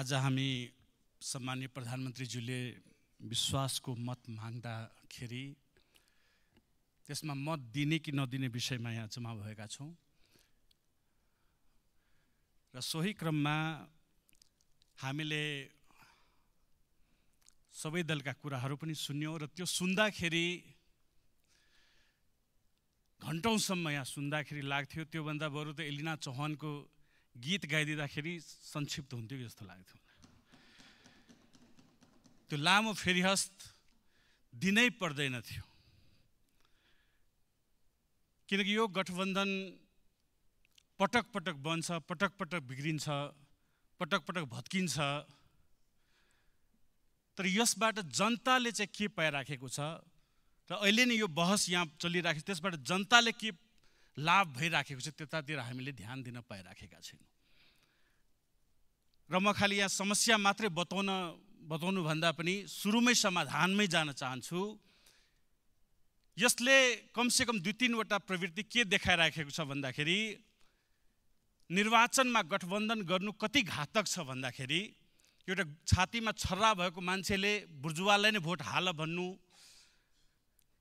आज हामी सम्मान्य प्रधानमन्त्रीज्यूले विश्वासको मत माग्दाखेरि त्यसमा मत दिने कि नदिने विषयमा यहाँ जम्मा भएका छौँ र सोही क्रममा हामीले सबै दलका कुराहरू पनि सुन्यौँ र त्यो सुन्दाखेरि घन्टौँसम्म यहाँ सुन्दाखेरि लाग्थ्यो त्योभन्दा बरु त एलिना चौहानको गीत गाइदिँदाखेरि संक्षिप्त हुन्थ्यो कि जस्तो लाग्थ्यो त्यो लामो फेरिहस्त दिनै पर्दैन थियो किनकि यो गठबन्धन पटक पटक बन्छ पटक पटक बिग्रिन्छ पटक पटक भत्किन्छ तर यसबाट जनताले चाहिँ के पाइराखेको छ र अहिले नै यो बहस यहाँ चलिराखेको छ त्यसबाट जनताले के लाभ भइराखेको छ त्यतातिर हामीले ध्यान दिन पाइराखेका छैनौँ र म खालि यहाँ समस्या मात्रै बताउन बताउनुभन्दा पनि सुरुमै समाधानमै जान चाहन्छु यसले कमसेकम दुई तिनवटा प्रवृत्ति के देखाइराखेको छ भन्दाखेरि निर्वाचनमा गठबन्धन गर्नु कति घातक छ भन्दाखेरि एउटा छातीमा छर्रा भएको मान्छेले बुर्जुवालाई नै भोट हाल भन्नु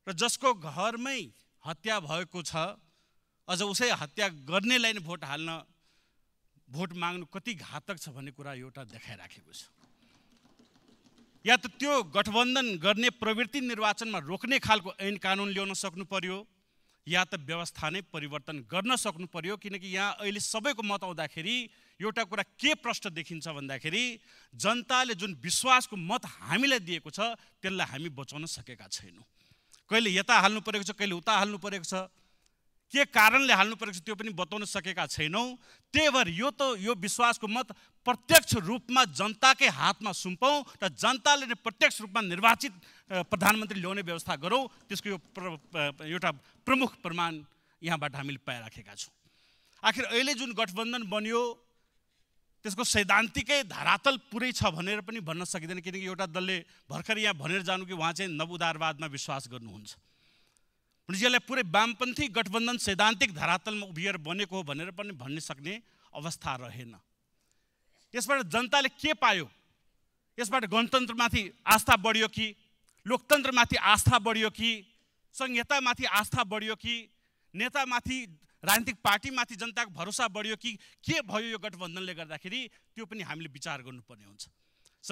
र जसको घरमै हत्या भएको छ अझ उसै हत्या गर्नेलाई नै भोट हाल्न भोट माग्नु कति घातक छ भन्ने कुरा एउटा देखाइराखेको छ या त त्यो गठबन्धन गर्ने प्रवृत्ति निर्वाचनमा रोक्ने खालको ऐन कानुन ल्याउन सक्नु पर्यो या त व्यवस्था नै परिवर्तन गर्न सक्नु पर्यो किनकि यहाँ अहिले सबैको मत आउँदाखेरि एउटा कुरा के प्रश्न देखिन्छ भन्दाखेरि जनताले जुन विश्वासको मत हामीलाई दिएको छ त्यसलाई हामी बचाउन सकेका छैनौँ कहिले यता हाल्नु परेको छ कहिले उता हाल्नु परेको छ के कारणले हाल्नु परेको छ त्यो पनि बताउन सकेका छैनौँ त्यही भएर यो त यो विश्वासको मत प्रत्यक्ष रूपमा जनताकै हातमा सुम्पौँ र जनताले नै प्रत्यक्ष रूपमा निर्वाचित प्रधानमन्त्री ल्याउने व्यवस्था गरौँ त्यसको यो एउटा प्रमुख प्रमाण यहाँबाट हामीले पाइराखेका छौँ आखिर अहिले जुन गठबन्धन बन्यो त्यसको सैद्धान्तिकै धरातल पुरै छ भनेर पनि भन्न सकिँदैन किनकि एउटा दलले भर्खर यहाँ भनेर जानु कि उहाँ चाहिँ नवउदारवादमा विश्वास गर्नुहुन्छ अनि पुरै वामपन्थी गठबन्धन सैद्धान्तिक धरातलमा उभिएर बनेको हो भनेर पनि भन्न सक्ने अवस्था रहेन यसबाट जनताले के पायो यसबाट गणतन्त्रमाथि आस्था बढ्यो कि लोकतन्त्रमाथि आस्था बढ्यो कि संहितामाथि आस्था बढ्यो कि नेतामाथि राजनीतिक पार्टीमाथि जनताको भरोसा बढ्यो कि के भयो यो गठबन्धनले गर्दाखेरि त्यो पनि हामीले विचार गर्नुपर्ने हुन्छ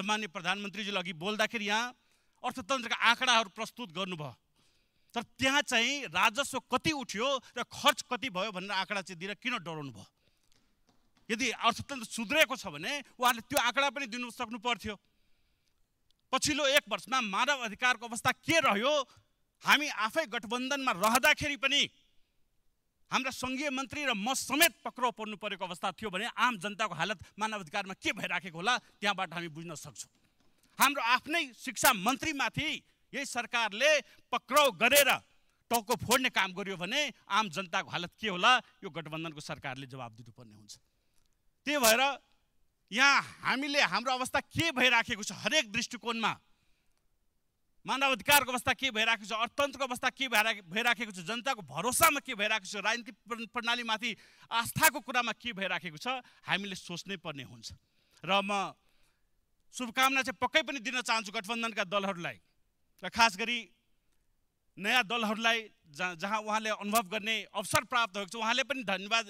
सम्मान्य प्रधानमन्त्रीजीले अघि बोल्दाखेरि यहाँ अर्थतन्त्रका आँकडाहरू प्रस्तुत गर्नुभयो तर त्यहाँ चाहिँ राजस्व कति उठ्यो र खर्च कति भयो भनेर आँकडा चाहिँ दिएर किन डराउनु भयो यदि अर्थतन्त्र सुध्रेको छ भने उहाँहरूले त्यो आँकडा पनि दिनु सक्नु पर्थ्यो पछिल्लो एक वर्षमा मानव अधिकारको अवस्था के रह्यो हामी आफै गठबन्धनमा रहँदाखेरि पनि हाम्रा सङ्घीय मन्त्री र म समेत पक्राउ पर्नु परेको अवस्था थियो भने आम जनताको हालत मानव अधिकारमा के भइराखेको होला त्यहाँबाट हामी बुझ्न सक्छौँ हाम्रो आफ्नै शिक्षा मन्त्रीमाथि यही सरकारले पक्राउ गरेर टाउको फोड्ने काम गर्यो भने आम जनताको हालत के होला यो गठबन्धनको सरकारले जवाब दिनुपर्ने हुन्छ त्यही भएर यहाँ हामीले हाम्रो अवस्था के भइराखेको छ हरेक दृष्टिकोणमा मानवाधिकारको अवस्था के भइराखेको छ अर्थतन्त्रको अवस्था के भइरा भइराखेको छ जनताको भरोसामा के भइरहेको छ राजनीतिक प्रणालीमाथि आस्थाको कुरामा के भइराखेको छ हामीले सोच्नै पर्ने हुन्छ र म शुभकामना चाहिँ पक्कै पनि दिन चाहन्छु गठबन्धनका दलहरूलाई र खास गरी नयाँ दलहरूलाई जहाँ जहाँ उहाँले अनुभव गर्ने अवसर प्राप्त भएको छ उहाँले पनि धन्यवाद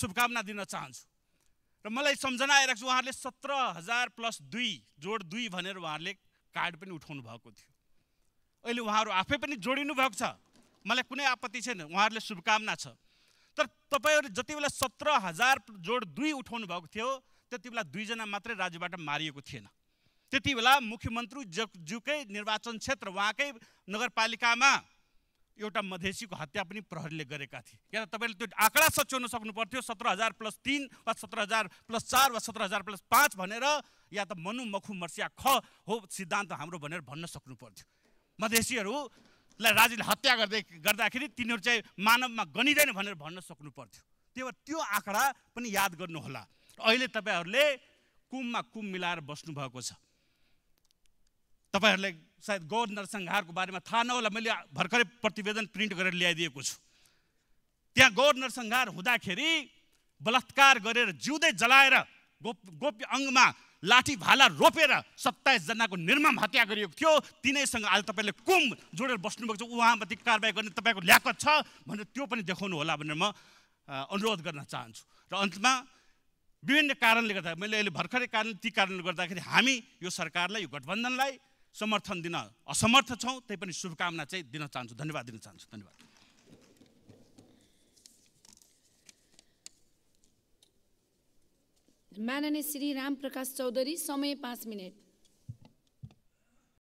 शुभकामना दिन चाहन्छु र मलाई सम्झना आइरहेको छ उहाँहरूले सत्र हजार प्लस दुई जोड दुई भनेर उहाँहरूले कार्ड पनि उठाउनु भएको थियो अहिले उहाँहरू आफै पनि जोडिनु भएको छ मलाई कुनै आपत्ति छैन उहाँहरूले शुभकामना छ तर तपाईँहरू जति बेला सत्र हजार जोड दुई उठाउनु भएको थियो त्यति बेला दुईजना मात्रै राज्यबाट मारिएको थिएन त्यति बेला मुख्यमन्त्री जुकै निर्वाचन क्षेत्र उहाँकै नगरपालिकामा एउटा मधेसीको हत्या पनि प्रहरीले गरेका थिए या त तपाईँले त्यो आँकडा सच्याउन सक्नु पर्थ्यो सत्र हजार प्लस तिन वा सत्र हजार प्लस चार वा सत्र हजार प्लस पाँच भनेर या त मनु मखु मर्सिया ख हो सिद्धान्त हाम्रो भनेर भन्न सक्नु पर्थ्यो मधेसीहरूलाई राज्यले हत्या गर्दै गर्दाखेरि तिनीहरू चाहिँ मानवमा गनिँदैन भनेर भन्न सक्नु पर्थ्यो त्यही भएर त्यो आँकडा पनि याद गर्नुहोला अहिले तपाईँहरूले कुममा कुम मिलाएर बस्नुभएको छ तपाईँहरूलाई सायद गौर नरसङ्घारको बारेमा थाहा नहोला मैले भर्खरै प्रतिवेदन प्रिन्ट गरेर ल्याइदिएको छु त्यहाँ गौर नरसङ्घार हुँदाखेरि बलात्कार गरेर जिउँदै जलाएर गोप गोप्य अङ्गमा लाठी भाला रोपेर सत्ताइसजनाको निर्मम हत्या गरिएको थियो तिनैसँग आज तपाईँले कुम जोडेर बस्नुभएको छ उहाँमाथि कारवाही गर्ने तपाईँको ल्याकत छ भनेर त्यो पनि देखाउनु होला भनेर म अनुरोध गर्न चाहन्छु र अन्तमा विभिन्न कारणले गर्दा मैले अहिले भर्खरै कारण ती कारणले गर्दाखेरि हामी यो सरकारलाई यो गठबन्धनलाई समर्थन दिन असमर्थ छौँ त्यही पनि शुभकामना चाहिँ दिन चाहन्छु धन्यवाद दिन चाहन्छु धन्यवाद माननीय श्री रामप्रकाश चौधरी समय पाँच मिनट